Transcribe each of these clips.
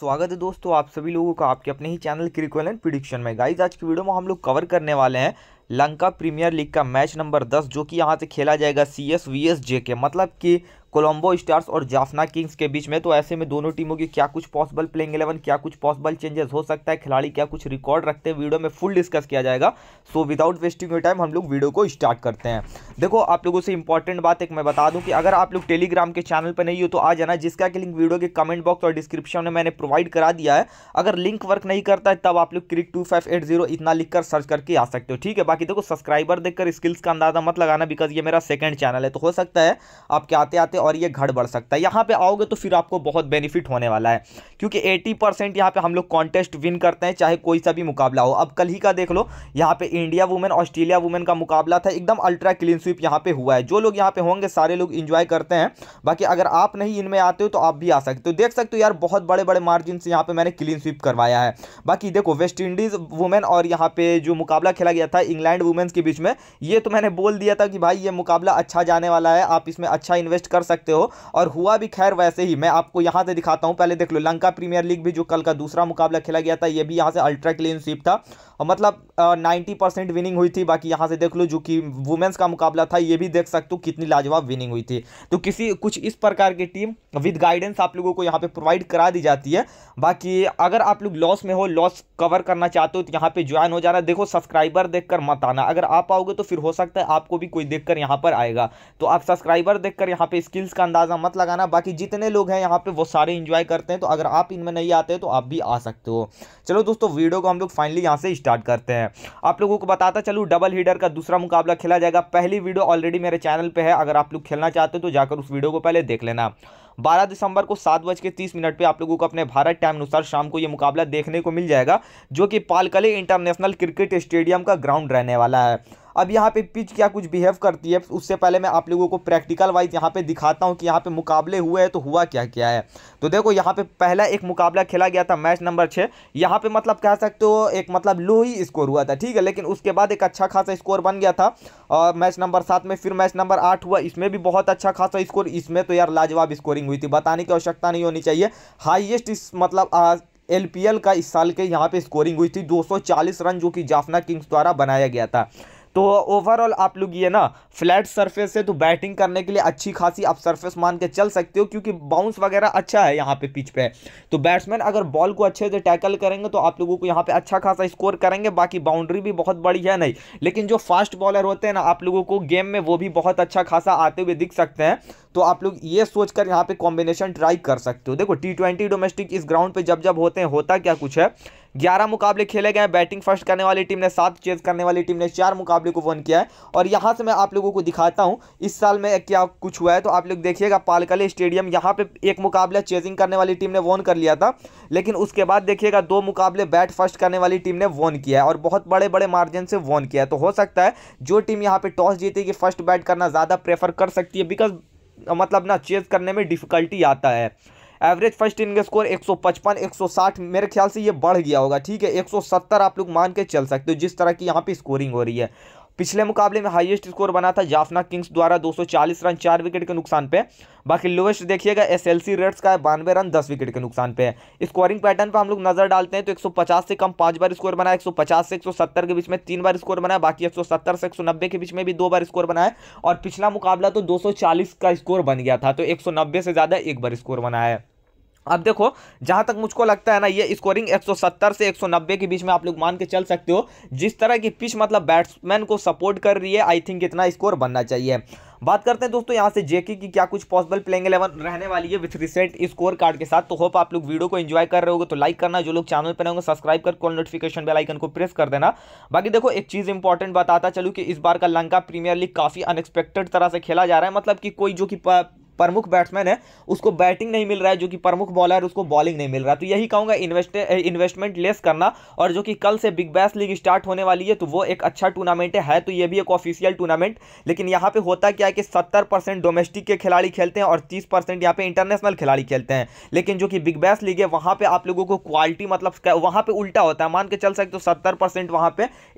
स्वागत है दोस्तों आप सभी लोगों का आपके अपने ही चैनल एंड प्रिडिक्शन में गाइज आज की वीडियो में हम लोग कवर करने वाले हैं लंका प्रीमियर लीग का मैच नंबर 10 जो कि यहां से खेला जाएगा C S V S J K मतलब कि कोलंबो स्टार्स और जाफना किंग्स के बीच में तो ऐसे में दोनों टीमों की क्या कुछ पॉसिबल प्लेइंग इलेवन क्या कुछ पॉसिबल चेंजेस हो सकता है खिलाड़ी क्या कुछ रिकॉर्ड रखते हैं वीडियो में फुल डिस्कस किया जाएगा so without wasting your time हम लोग वीडियो को स्टार्ट करते हैं देखो आप लोगों से इंपॉर्टेंट बात एक मैं बता दूं कि अगर आप लोग टेलीग्राम के चैनल पर नहीं हो तो आ जाना जिसका कि लिंक वीडियो के कमेंट बॉक्स और डिस्क्रिप्शन में मैंने प्रोवाइड करा दिया है अगर लिंक वर्क नहीं करता है तब आप लोग crick two five eight zero इतना लिख कर सर्च करके आ सकते हो ठीक है बाकी देखो सब्सक्राइबर देखकर स्किल्स का अंदाजा मत लगाना बिकॉज ये मेरा सेकंड चैनल है तो हो सकता है आपके आते आते जाते हैं और ये घड़ बढ़ सकता है यहाँ पे आओगे तो फिर आपको बहुत बेनिफिट होने वाला है क्योंकि 80 परसेंट यहाँ पर हम लोग कॉन्टेस्ट विन करते हैं चाहे कोई सा भी मुकाबला हो अब कल ही का देख लो यहाँ पे इंडिया वुमेन ऑस्ट्रेलिया वुमेन का मुकाबला था एकदम अल्ट्रा क्लीन स्वीप यहाँ पे हुआ है जो लोग यहाँ पे होंगे सारे लोग इन्जॉय करते हैं बाकी अगर आप नहीं इनमें आते हो तो आप भी आ सकते हो देख सकते हो यार बहुत बड़े बड़े मार्जिन से यहाँ पर मैंने क्लीन स्वीप करवाया है बाकी देखो वेस्ट इंडीज़ वुमेन और यहाँ पे जो मुकाबला खेला गया था इंग्लैंड वुमेन्स के बीच में ये तो मैंने बोल दिया था कि भाई ये मुकाबला अच्छा जाने वाला है आप इसमें अच्छा इन्वेस्ट कर सकते हो और हुआ भी खैर वैसे ही मैं आपको यहाँ से दिखाता हूँ पहले देख लो लंका प्रीमियर लीग भी जो कल का दूसरा मुकाबला खेला गया था ये भी यहाँ से अल्ट्रा क्लीन स्वीप था और मतलब नाइन्टी विनिंग हुई थी बाकी यहाँ से देख लो जो कि वुमेंस का मुकाबला था ये भी देख सकते हो कितनी लाजवाब विनिंग हुई थी तो किसी कुछ इस प्रकार की टीम विद गाइडेंस आप लोगों को यहाँ पे प्रोवाइड करा दी जाती है बाकी अगर आप लोग लॉस में हो लॉस कवर करना चाहते हो तो यहाँ पे ज्वाइन हो जाना देखो सब्सक्राइबर देखकर मत आना अगर आप आओगे तो फिर हो सकता है आपको भी कोई देखकर यहाँ पर आएगा तो आप सब्सक्राइबर देखकर यहाँ पे इसकी स्किल्स का अंदाज़ा मत लगाना बाकी जितने लोग हैं यहाँ पे वो सारे इंजॉय करते हैं तो अगर आप इनमें नहीं आते तो आप भी आ सकते हो चलो दोस्तों वीडियो को हम लोग फाइनली यहाँ से स्टार्ट करते हैं आप लोगों को बताता चलो डबल हीडर का दूसरा मुकाबला खेला जाएगा पहली वीडियो ऑलरेडी मेरे चैनल पर है अगर आप लोग खेलना चाहते हो तो जाकर उस वीडियो को पहले देख लेना 12 दिसंबर को सात बज के तीस मिनट पर आप लोगों को अपने भारत टाइम अनुसार शाम को यह मुकाबला देखने को मिल जाएगा जो कि पालकले इंटरनेशनल क्रिकेट स्टेडियम का ग्राउंड रहने वाला है अब यहाँ पे पिच क्या कुछ बिहेव करती है उससे पहले मैं आप लोगों को प्रैक्टिकल वाइज यहाँ पे दिखाता हूँ कि यहाँ पे मुकाबले हुए हैं तो हुआ क्या क्या है तो देखो यहाँ पे पहला एक मुकाबला खेला गया था मैच नंबर छः यहाँ पे मतलब कह सकते हो एक मतलब लो ही स्कोर हुआ था ठीक है लेकिन उसके बाद एक अच्छा खासा स्कोर बन गया था और मैच नंबर सात में फिर मैच नंबर आठ हुआ इसमें भी बहुत अच्छा खासा स्कोर इसमें तो यार लाजवाब स्कोरिंग हुई थी बताने की आवश्यकता नहीं होनी चाहिए हाइएस्ट मतलब आ, एल का इस साल के यहाँ पे स्कोरिंग हुई थी 240 रन जो कि जाफना किंग्स द्वारा बनाया गया था तो ओवरऑल आप लोग ये ना फ्लैट सरफेस है तो बैटिंग करने के लिए अच्छी खासी आप सरफेस मान के चल सकते हो क्योंकि बाउंस वगैरह अच्छा है यहाँ पे पिच पे तो बैट्समैन अगर बॉल को अच्छे से टैकल करेंगे तो आप लोगों को यहाँ पे अच्छा खासा स्कोर करेंगे बाकी बाउंड्री भी बहुत बड़ी है नहीं लेकिन जो फास्ट बॉलर होते हैं ना आप लोगों को गेम में वो भी बहुत अच्छा खासा आते हुए दिख सकते हैं तो आप लोग ये सोचकर यहाँ पे कॉम्बिनेशन ट्राई कर सकते हो देखो टी ट्वेंटी डोमेस्टिक इस ग्राउंड पे जब जब होते हैं होता क्या कुछ है ग्यारह मुकाबले खेले गए हैं बैटिंग फर्स्ट करने वाली टीम ने सात चेज करने वाली टीम ने चार मुकाबले को वन किया है और यहाँ से मैं आप लोगों को दिखाता हूँ इस साल में क्या कुछ हुआ है तो आप लोग देखिएगा पालकले स्टेडियम यहाँ पे एक मुकाबला चेजिंग करने वाली टीम ने वोन कर लिया था लेकिन उसके बाद देखिएगा दो मुकाबले बैट फर्स्ट करने वाली टीम ने वोन किया है और बहुत बड़े बड़े मार्जिन से वोन किया है तो हो सकता है जो टीम यहाँ पर टॉस जीतेगी फर्स्ट बैट करना ज़्यादा प्रेफर कर सकती है बिकॉज मतलब ना चेज करने में डिफिकल्टी आता है एवरेज फर्स्ट इनिंग स्कोर 155 160 मेरे ख्याल से ये बढ़ गया होगा ठीक है 170 आप लोग मान के चल सकते हो जिस तरह की यहाँ पे स्कोरिंग हो रही है पिछले मुकाबले में हाईएस्ट स्कोर बना था जाफना किंग्स द्वारा 240 रन चार विकेट के नुकसान पे बाकी लोएस्ट देखिएगा एसएलसी रेड्स का बानवे रन दस विकेट के नुकसान पे है स्कोरिंग पैटर्न पर हम लोग नजर डालते हैं तो 150 से कम पांच बार स्कोर बना है 150 से 170 के बीच में तीन बार स्कोर बनाया बाकी 170 से 190 के बीच में भी दो बार स्कोर बनाया और पिछला मुकाबला तो दो का स्कोर बन गया था तो एक से ज़्यादा एक बार स्कोर बनाया है अब देखो जहां तक मुझको लगता है ना ये स्कोरिंग 170 से 190 के बीच में आप लोग मान के चल सकते हो जिस तरह की पिच मतलब बैट्समैन को सपोर्ट कर रही है आई थिंक इतना स्कोर बनना चाहिए बात करते हैं दोस्तों यहाँ से जेके की क्या कुछ पॉसिबल प्लेइंग एलेवन रहने वाली है विथ रिसेंट स्कोर कार्ड के साथ तो होप आप लोग वीडियो को एंजॉय कर रहे हो तो लाइक करना जो लोग चैनल पर होंगे सब्सक्राइब कर कॉल नोटिफिकेशन बेल आइकन को प्रेस कर देना बाकी देखो एक चीज़ इंपॉर्टेंट बताता चलू कि इस बार का लंका प्रीमियर लीग काफ़ी अनएक्सपेक्टेड तरह से खेला जा रहा है मतलब कि कोई जो कि प्रमुख बैट्समैन है उसको बैटिंग नहीं मिल रहा है जो कि प्रमुख बॉलर उसको बॉलिंग नहीं मिल रहा तो यही कहूँगा इन्वेस्ट इन्वेस्टमेंट लेस करना और जो कि कल से बिग बैस लीग स्टार्ट होने वाली है तो वो एक अच्छा टूर्नामेंट है तो ये भी एक ऑफिशियल टूर्नामेंट लेकिन यहाँ पे होता क्या है कि सत्तर परसेंट डोमेस्टिक के खिलाड़ी खेलते हैं और तीस परसेंट यहाँ पे इंटरनेशनल खिलाड़ी खेलते हैं लेकिन जो कि बिग बैस लीग है वहाँ पर आप लोगों को क्वालिटी मतलब वहाँ पर उल्टा होता है मान के चल सकते हो सत्तर परसेंट वहाँ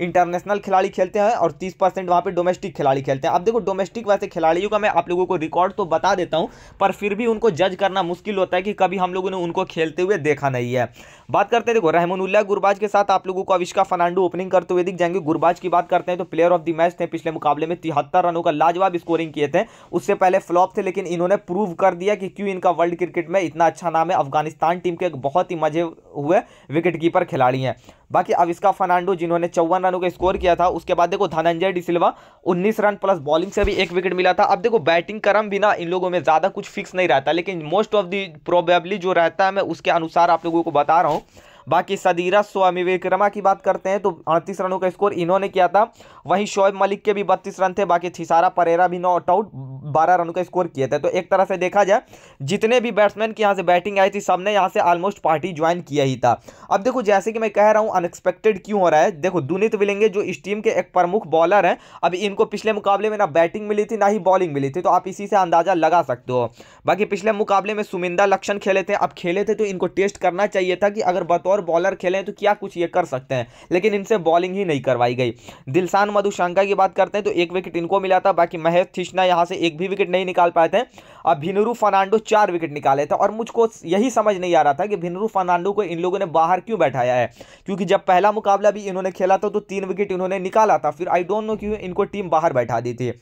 इंटरनेशनल खिलाड़ी खेलते हैं और तीस परसेंट वहाँ पर डोमेस्टिक खिलाड़ी खेलते हैं अब देखो डोमेस्टिक वैसे खिलाड़ियों का मैं आप लोगों को रिकॉर्ड तो बता देता देता हूँ पर फिर भी उनको जज करना मुश्किल होता है कि कभी हम लोगों ने उनको खेलते हुए देखा नहीं है बात करते हैं देखो उल्ला गुरबाज के साथ आप लोगों को अविष्का फर्नांडो ओपनिंग करते हुए दिख जाएंगे गुरबाज की बात करते हैं तो प्लेयर ऑफ द मैच थे पिछले मुकाबले में तिहत्तर रनों का लाजवाब स्कोरिंग किए थे उससे पहले फ्लॉप थे लेकिन इन्होंने प्रूव कर दिया कि क्यों इनका वर्ल्ड क्रिकेट में इतना अच्छा नाम है अफगानिस्तान टीम के एक बहुत ही मजे हुए विकेटकीपर खिलाड़ी हैं बाकी अविस्का फर्नांडो जिन्होंने चौवन रनों का स्कोर किया था उसके बाद देखो धनंजय डिसिल्वा उन्नीस रन प्लस बॉलिंग से भी एक विकेट मिला था अब देखो बैटिंग क्रम भी ना इन लोगों में ज़्यादा कुछ फिक्स नहीं रहता लेकिन मोस्ट ऑफ दी प्रोबेबली जो रहता है मैं उसके अनुसार आप लोगों को बता रहा हूँ बाकी सदीरा स्वामी विक्रमा की बात करते हैं तो अड़तीस रनों का स्कोर इन्होंने किया था वहीं शोएब मलिक के भी बत्तीस रन थे बाकी थिसारा परेरा भी नॉट आउट बारह रनों का स्कोर किए थे तो एक तरह से देखा जाए जितने भी बैट्समैन की यहाँ से बैटिंग आई थी सबने यहाँ से ऑलमोस्ट पार्टी ज्वाइन किया ही था अब देखो जैसे कि मैं कह रहा हूँ अनएक्सपेक्टेड क्यों हो रहा है देखो दुनित विलेंगे जो इस टीम के एक प्रमुख बॉलर हैं अब इनको पिछले मुकाबले में ना बैटिंग मिली थी ना ही बॉलिंग मिली थी तो आप इसी से अंदाजा लगा सकते हो बाकी पिछले मुकाबले में सुमिंदा लक्षण खेले थे अब खेले थे तो इनको टेस्ट करना चाहिए था कि अगर बतौर और बॉलर खेलें तो क्या कुछ ये कर सकते हैं लेकिन इनसे बॉलिंग ही नहीं करवाई गई दिलसान मधुशंका की बात करते हैं तो एक विकेट इनको मिला था बाकी महेश थिश्ना यहाँ से एक भी विकेट नहीं निकाल पाए थे और भिनरू फर्नांडो चार विकेट निकाले थे और मुझको यही समझ नहीं आ रहा था कि भिनरू फर्नांडो को इन लोगों ने बाहर क्यों बैठाया है क्योंकि जब पहला मुकाबला भी इन्होंने खेला था तो तीन विकेट इन्होंने निकाला था फिर आई डोंट नो क्यों इनको टीम बाहर बैठा दी थी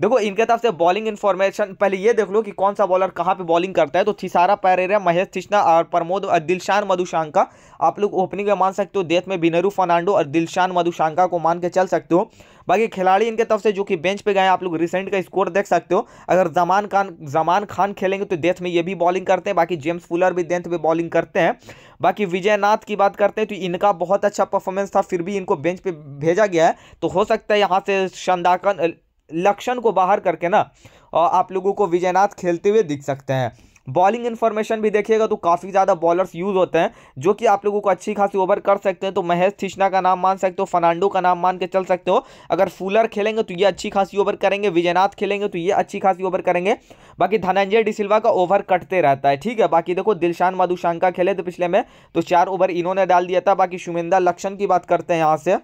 देखो इनके तरफ से बॉलिंग इन्फॉर्मेशन पहले ये देख लो कि कौन सा बॉलर कहाँ पे बॉलिंग करता है तो थिसारा पैरेरा महेश थिश्ना और प्रमोद और दिलशान मधुशांका आप लोग ओपनिंग में मान सकते हो देश में बिनरू फर्नांडो और दिलशान मधुशांका को मान के चल सकते हो बाकी खिलाड़ी इनके तरफ से जो कि बेंच पे गए आप लोग रिसेंट का स्कोर देख सकते हो अगर जमान खान जमान खान खेलेंगे तो देश में ये भी बॉलिंग करते हैं बाकी जेम्स फुलर भी डेथ में बॉलिंग करते हैं बाकी विजयनाथ की बात करते हैं तो इनका बहुत अच्छा परफॉर्मेंस था फिर भी इनको बेंच पे भेजा गया है तो हो सकता है यहाँ से शंदाकन लक्षण को बाहर करके ना आप लोगों को विजयनाथ खेलते हुए दिख सकते हैं बॉलिंग इन्फॉर्मेशन भी देखिएगा तो काफ़ी ज़्यादा बॉलर्स यूज़ होते हैं जो कि आप लोगों को अच्छी खासी ओवर कर सकते हैं तो महेश थिशना का नाम मान सकते हो फर्नांडो का नाम मान के चल सकते हो अगर फूलर खेलेंगे तो ये अच्छी खासी ओवर करेंगे विजयनाथ खेलेंगे तो ये अच्छी खासी ओवर करेंगे बाकी धनंजय डिसिल्वा का ओवर कटते रहता है ठीक है बाकी देखो दिलशान मधुशांका खेले थे पिछले में तो चार ओवर इन्होंने डाल दिया था बाकी शुमिंदा लक्षण की बात करते हैं यहाँ से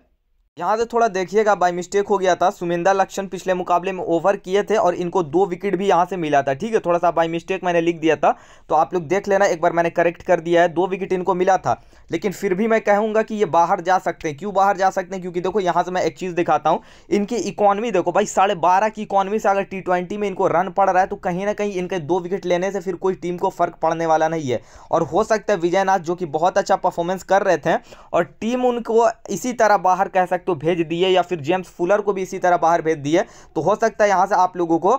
यहाँ से थोड़ा देखिएगा बाई मिस्टेक हो गया था सुमिंदा लक्षण पिछले मुकाबले में ओवर किए थे और इनको दो विकेट भी यहाँ से मिला था ठीक है थोड़ा सा बाई मिस्टेक मैंने लिख दिया था तो आप लोग देख लेना एक बार मैंने करेक्ट कर दिया है दो विकेट इनको मिला था लेकिन फिर भी मैं कहूँगा कि ये बाहर जा सकते हैं क्यों बाहर जा सकते हैं क्योंकि देखो यहाँ से मैं एक चीज़ दिखाता हूँ इनकी इकॉनमी देखो भाई साढ़े बारह की इकॉनमी से अगर टी ट्वेंटी में इनको रन पड़ रहा है तो कहीं ना कहीं इनके दो विकेट लेने से फिर कोई टीम को फर्क पड़ने वाला नहीं है और हो सकता है विजयनाथ जो कि बहुत अच्छा परफॉर्मेंस कर रहे थे और टीम उनको इसी तरह बाहर कह सकते तो भेज दिए या फिर जेम्स फुलर को भी इसी तरह बाहर भेज दिए तो हो सकता है यहाँ से आप लोगों को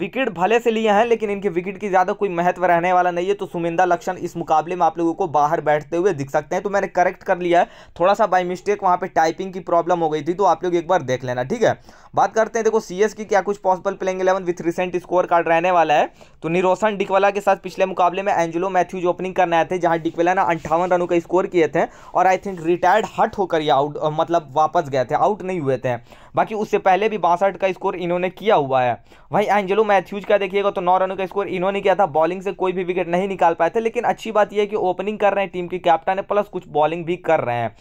विकेट भले से लिए हैं लेकिन इनके विकेट की ज़्यादा कोई महत्व रहने वाला नहीं है तो सुमिंदा लक्षण इस मुकाबले में आप लोगों को बाहर बैठते हुए दिख सकते हैं तो मैंने करेक्ट कर लिया है थोड़ा सा बाई मिस्टेक वहाँ पर टाइपिंग की प्रॉब्लम हो गई थी तो आप लोग एक बार देख लेना ठीक है बात करते हैं देखो सी की क्या कुछ possible playing eleven with recent score card रहने वाला है तो निरोसन डिकवाला के साथ पिछले मुकाबले में एंजलो मैथ्यूज ओपनिंग करने आए थे जहाँ डिकवेला ने अंठावन रनों का स्कोर किए थे और आई थिंक रिटायर्ड हट होकर ये आउट मतलब वापस गए थे आउट नहीं हुए थे बाकी उससे पहले भी बासठ का स्कोर इन्होंने किया हुआ है वहीं एंजेलो मैथ्यूज का देखिएगा तो नौ रनों का स्कोर इन्होंने किया था बॉलिंग से कोई भी विकेट नहीं निकाल पाए थे लेकिन अच्छी बात यह है कि ओपनिंग कर रहे हैं टीम के कैप्टन है प्लस कुछ बॉलिंग भी कर रहे हैं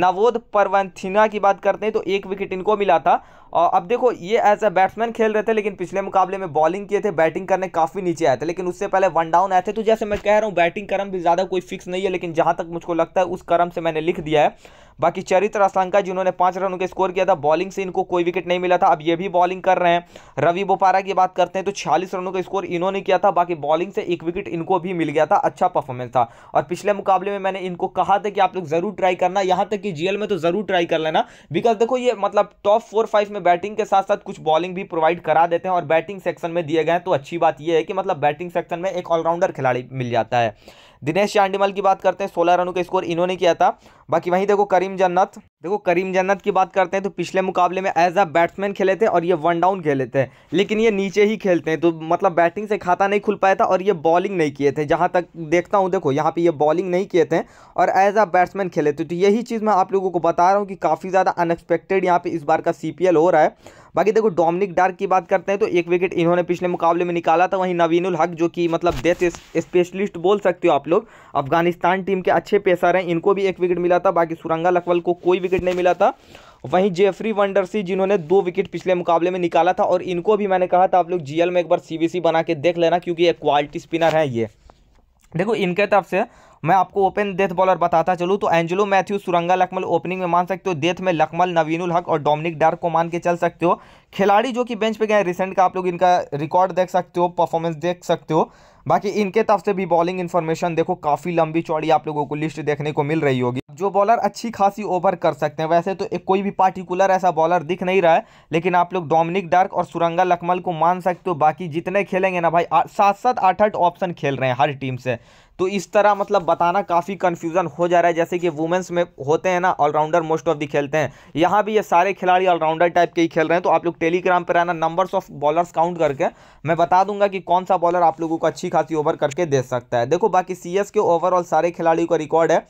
नवोद परवंथिना की बात करते हैं तो एक विकेट इनको मिला था और अब देखो ये एज ए बैट्समैन खेल रहे थे लेकिन पिछले मुकाबले में बॉलिंग किए थे बैटिंग करने काफ़ी नीचे आए थे लेकिन उससे पहले वन डाउन आए थे तो जैसे मैं कह रहा हूँ बैटिंग क्रम भी ज़्यादा कोई फिक्स नहीं है लेकिन जहाँ तक मुझको लगता है उस क्रम से मैंने लिख दिया है बाकी चरित्र असलंका जिन्होंने पाँच रनों के स्कोर किया था बॉलिंग से इनको को कोई विकेट नहीं मिला था अब ये भी बॉलिंग कर रहे हैं रवि बोपारा की बात करते हैं तो छियालीस रनों का स्कोर इन्होंने किया था बाकी बॉलिंग से एक विकेट इनको भी मिल गया था अच्छा परफॉर्मेंस था और पिछले मुकाबले में मैंने इनको कहा था कि आप लोग जरूर ट्राई करना यहां तक कि जीएल में तो जरूर ट्राई कर लेना बिकॉज देखो ये मतलब टॉप फोर फाइव में बैटिंग के साथ साथ कुछ बॉलिंग भी प्रोवाइड करा देते हैं और बैटिंग सेक्शन में दिए गए तो अच्छी बात यह है कि मतलब बैटिंग सेक्शन में एक ऑलराउंडर खिलाड़ी मिल जाता है दिनेश चांडीमल की बात करते हैं सोलह रनों का स्कोर इन्होंने किया था बाकी वहीं देखो करीम जन्नत देखो करीम जन्नत की बात करते हैं तो पिछले मुकाबले में एज अ बैट्समैन खेले थे और ये वन डाउन खेले थे लेकिन ये नीचे ही खेलते हैं तो मतलब बैटिंग से खाता नहीं खुल पाया था और ये बॉलिंग नहीं किए थे जहाँ तक देखता हूँ देखो यहाँ पे ये बॉलिंग नहीं किए थे और एज अ बैट्समैन खेले थे तो यही चीज़ मैं आप लोगों को बता रहा हूँ कि काफ़ी ज़्यादा अनएक्सपेक्टेड यहाँ पर इस बार का सी हो रहा है बाकी देखो डोमिनिक डार्क की बात करते हैं तो एक विकेट इन्होंने पिछले मुकाबले में निकाला था वहीं नवीनुल हक जो कि मतलब डेथ स्पेशलिस्ट बोल सकते हो आप लोग अफगानिस्तान टीम के अच्छे पेशर हैं इनको भी एक विकेट मिला था बाकी सुरंगा लखवल को कोई विकेट नहीं मिला था वहीं जेफरी वंडरसी जिन्होंने दो विकेट पिछले मुकाबले में निकाला था और इनको भी मैंने कहा था आप लोग जीएल में एक बार सीबीसी बना के देख लेना क्योंकि ये क्वालिटी स्पिनर है ये देखो इनके तरफ से मैं आपको ओपन डेथ बॉलर बताता चलूँ तो एंजेलो मैथ्यू सुरंगा लकमल ओपनिंग में मान सकते हो डेथ में लकमल नवीनुल हक और डोमिनिक डार्क को मान के चल सकते हो खिलाड़ी जो कि बेंच पे गए रिसेंट का आप लोग इनका रिकॉर्ड देख सकते हो परफॉर्मेंस देख सकते हो बाकी इनके तरफ से भी बॉलिंग इन्फॉर्मेशन देखो काफ़ी लंबी चौड़ी आप लोगों को लिस्ट देखने को मिल रही होगी जो बॉलर अच्छी खासी ओवर कर सकते हैं वैसे तो एक कोई भी पार्टिकुलर ऐसा बॉलर दिख नहीं रहा है लेकिन आप लोग डोमिनिक डार्क और सुरंगा लकमल को मान सकते हो बाकी जितने खेलेंगे ना भाई सात सात आठ आठ ऑप्शन खेल रहे हैं हर टीम से तो इस तरह मतलब बताना काफ़ी कन्फ्यूज़न हो जा रहा है जैसे कि वुमेंस में होते हैं ना ऑलराउंडर मोस्ट ऑफ दी खेलते हैं यहाँ भी ये सारे खिलाड़ी ऑलराउंडर टाइप के ही खेल रहे हैं तो आप लोग टेलीग्राम पर आना नंबर्स ऑफ बॉलर्स काउंट करके मैं बता दूंगा कि कौन सा बॉलर आप लोगों को अच्छी खासी ओवर करके दे सकता है देखो बाकी सी के ओवरऑल सारे खिलाड़ियों का रिकॉर्ड है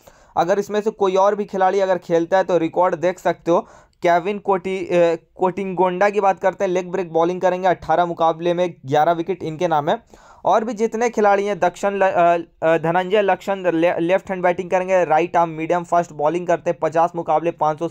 अगर इसमें से कोई और भी खिलाड़ी अगर खेलता है तो रिकॉर्ड देख सकते हो कैविन कोटी कोटिंगोंडा की बात करते हैं लेग ब्रेक बॉलिंग करेंगे 18 मुकाबले में 11 विकेट इनके नाम है और भी जितने खिलाड़ी हैं दक्षिण धनंजय लक्षण ले, लेफ्ट हैंड बैटिंग करेंगे right arm medium fast bowling करते हैं पचास मुकाबले पाँच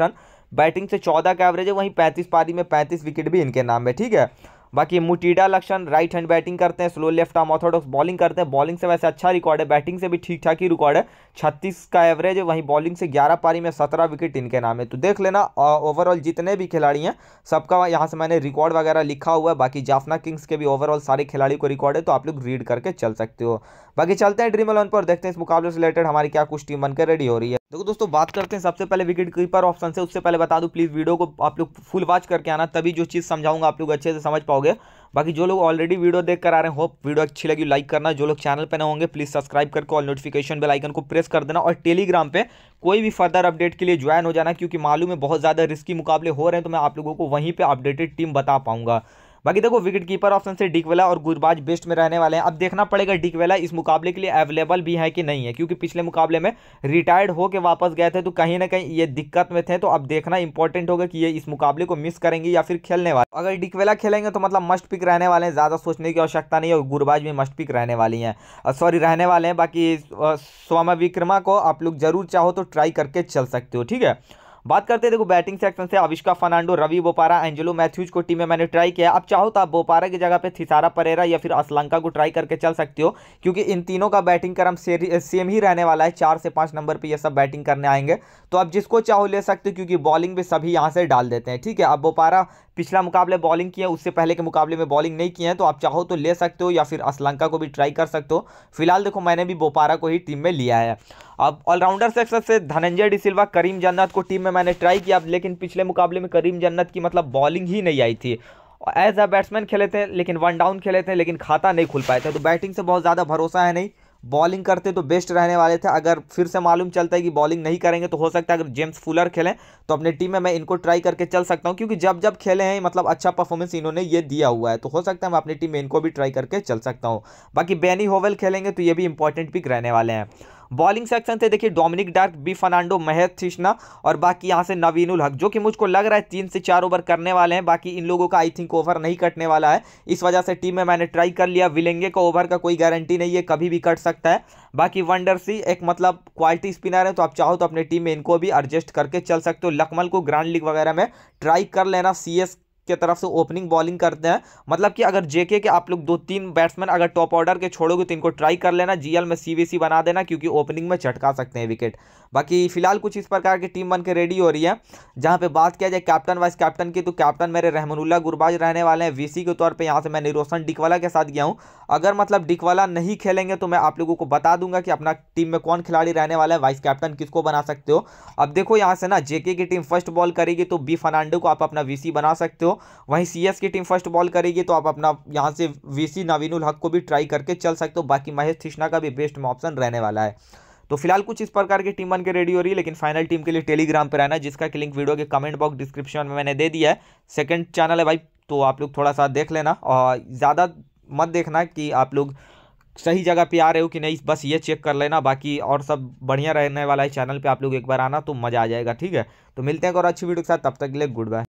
रन बैटिंग से चौदह का एवरेज है वहीं पैंतीस पारी में पैंतीस विकेट भी इनके नाम है ठीक है बाकी मुटीडा लक्षण राइट हैंड बैटिंग करते हैं slow left arm orthodox bowling करते हैं बॉलिंग से वैसे अच्छा रिकॉर्ड है बैटिंग से भी ठीक ठाक ही रिकॉर्ड है छत्तीस का एवरेज है वहीं बॉलिंग से ग्यारह पारी में सत्रह विकेट इनके नाम है तो देख लेना ओवरऑल जितने भी खिलाड़ी हैं सबका यहाँ से मैंने रिकॉर्ड वगैरह लिखा हुआ है बाकी जाफना किंग्स के भी ओवरऑल सारे खिलाड़ी को रिकॉर्ड है तो आप लोग रीड करके चल सकते हो बाकी चलते हैं ड्रीम इलेवन पर देखते हैं इस मुकाबले से रिलेटेड हमारी क्या कुछ टीम बनकर रेडी हो रही है देखो दोस्तों बात करते हैं सबसे पहले विकेट कीपर ऑप्शन से उससे पहले बता दूं प्लीज़ वीडियो को आप लोग फुल वॉच करके आना तभी जो चीज़ समझाऊंगा आप लोग अच्छे से समझ पाओगे पाओगे बाकी जो लोग ऑलरेडी वीडियो देख कर आ रहे हैं होप वीडियो अच्छी लगी लाइक करना जो लोग चैनल पर ना होंगे प्लीज़ सब्सक्राइब करके और नोटिफिकेशन बेल आइकन को प्रेस कर देना और टेलीग्राम पे कोई भी फर्दर अपडेट के लिए ज्वाइन हो जाना क्योंकि मालूम है बहुत ज़्यादा रिस्की मुकाबले हो रहे हैं तो मैं आप लोगों को वहीं पर अपडेटेड टीम बता पाऊँगा बाकी देखो विकेट कीपर ऑप्शन से डिकवेला और गुरबाज बेस्ट में रहने वाले हैं अब देखना पड़ेगा डिकवेला इस मुकाबले के लिए अवेलेबल भी है कि नहीं है क्योंकि पिछले मुकाबले में रिटायर्ड होकर वापस गए थे तो कहीं ना कहीं ये दिक्कत में थे तो अब देखना इंपॉर्टेंट होगा कि ये इस मुकाबले को मिस करेंगे या फिर खेलने वाले अगर डिकवेला खेलेंगे तो मतलब मस्ट पिक रहने वाले हैं ज़्यादा सोचने की आवश्यकता नहीं है और गुरबाज भी मस्ट पिक रहने वाली है सॉरी रहने वाले हैं बाकी स्वामी विक्रमा को आप लोग जरूर चाहो तो ट्राई करके चल सकते हो ठीक है बात करते हैं देखो बैटिंग सेक्शन से अविष्का फर्नांडो रवि बोपारा एंजेलो मैथ्यूज को टीम में मैंने ट्राई किया आप चाहो तो आप बोपारा की जगह पर थिसारा परेरा या फिर असलंका को ट्राई करके चल सकते हो क्योंकि इन तीनों का बैटिंग क्रम सेम ही रहने वाला है चार से पाँच नंबर पर यह सब बैटिंग करने आएंगे तो आप जिसको चाहो ले सकते हो क्योंकि बॉलिंग भी सभी यहाँ से डाल देते हैं ठीक है अब बोपारा पिछला मुकाबले बॉलिंग किए उससे पहले के मुकाबले में बॉलिंग नहीं किए हैं तो आप चाहो तो ले सकते हो या फिर असलंका को भी ट्राई कर सकते हो फिलहाल देखो मैंने भी बोपारा को ही टीम में लिया है अब ऑलराउंडर सेक्शन से धनंजय डिसिल्वा करीम जन्नत को टीम में मैंने ट्राई किया लेकिन पिछले मुकाबले में करीम जन्नत की मतलब बॉलिंग ही नहीं आई थी एज अ बैट्समैन खेले थे लेकिन वन डाउन खेले थे लेकिन खाता नहीं खुल पाए थे तो बैटिंग से बहुत ज़्यादा भरोसा है नहीं बॉलिंग करते तो बेस्ट रहने वाले थे अगर फिर से मालूम चलता है कि बॉलिंग नहीं करेंगे तो हो सकता है अगर जेम्स फुलर खेलें तो अपने टीम में मैं इनको ट्राई करके चल सकता हूं क्योंकि जब जब खेले हैं मतलब अच्छा परफॉर्मेंस इन्होंने ये दिया हुआ है तो हो सकता है मैं अपनी टीम में इनको भी ट्राई करके चल सकता हूँ बाकी बैनी होवल खेलेंगे तो ये भी इंपॉर्टेंट पिक रहने वाले हैं बॉलिंग सेक्शन से देखिए Dominic Drakes B Fernando Maheesh Theekshana और बाकी यहाँ से नवीन उल हक जो कि मुझको लग रहा है तीन से चार ओवर करने वाले हैं बाकी इन लोगों का आई थिंक ओवर नहीं कटने वाला है इस वजह से टीम में मैंने ट्राई कर लिया विलेंगे का ओवर का कोई गारंटी नहीं है कभी भी कट सकता है बाकी वंडर सी एक मतलब क्वालिटी स्पिनर है तो आप चाहो तो अपने टीम में इनको भी एडजस्ट करके चल सकते हो लकमल को ग्रांड लीग वगैरह में ट्राई कर लेना सी के तरफ से ओपनिंग बॉलिंग करते हैं मतलब कि अगर जेके के आप लोग दो तीन बैट्समैन अगर टॉप ऑर्डर के छोड़ोगे तो इनको ट्राई कर लेना जीएल में सीबीसी बना देना क्योंकि ओपनिंग में चटका सकते हैं विकेट बाकी फिलहाल कुछ इस प्रकार की टीम बन के रेडी हो रही है जहाँ पर बात किया जाए कैप्टन वाइस कैप्टन की तो कैप्टन मेरे रहमनुल्ला गुरबाज रहने वाले हैं वीसी के तौर पर यहाँ से मैं निरोशन डिकवाला के साथ गया हूँ अगर मतलब डिकवाला नहीं खेलेंगे तो मैं आप लोगों को बता दूंगा कि अपना टीम में कौन खिलाड़ी रहने वाला है वाइस कैप्टन किसको बना सकते हो अब देखो यहाँ से ना जेके की टीम फर्स्ट बॉल करेगी तो बी फर्नांडो को आप अपना वीसी बना सकते हो वहीं सीएस की टीम फर्स्ट बॉल करेगी तो आप अपना यहाँ से वीसी नवीनुल हक को भी ट्राई करके चल सकते हो बाकी महेश थिश्ना का भी बेस्ट में ऑप्शन रहने वाला है तो फिलहाल कुछ इस प्रकार की टीम बन के रेडी हो रही है लेकिन फाइनल टीम के लिए टेलीग्राम पर रहना जिसका कि लिंक वीडियो के कमेंट बॉक्स डिस्क्रिप्शन में मैंने दे दिया है सेकंड चैनल है भाई तो आप लोग थोड़ा सा देख लेना और ज़्यादा मत देखना कि आप लोग सही जगह पे आ रहे हो कि नहीं बस ये चेक कर लेना बाकी और सब बढ़िया रहने वाला है चैनल पे आप लोग एक बार आना तो मज़ा आ जाएगा ठीक है तो मिलते हैं और अच्छी वीडियो के साथ तब तक के लिए गुड बाय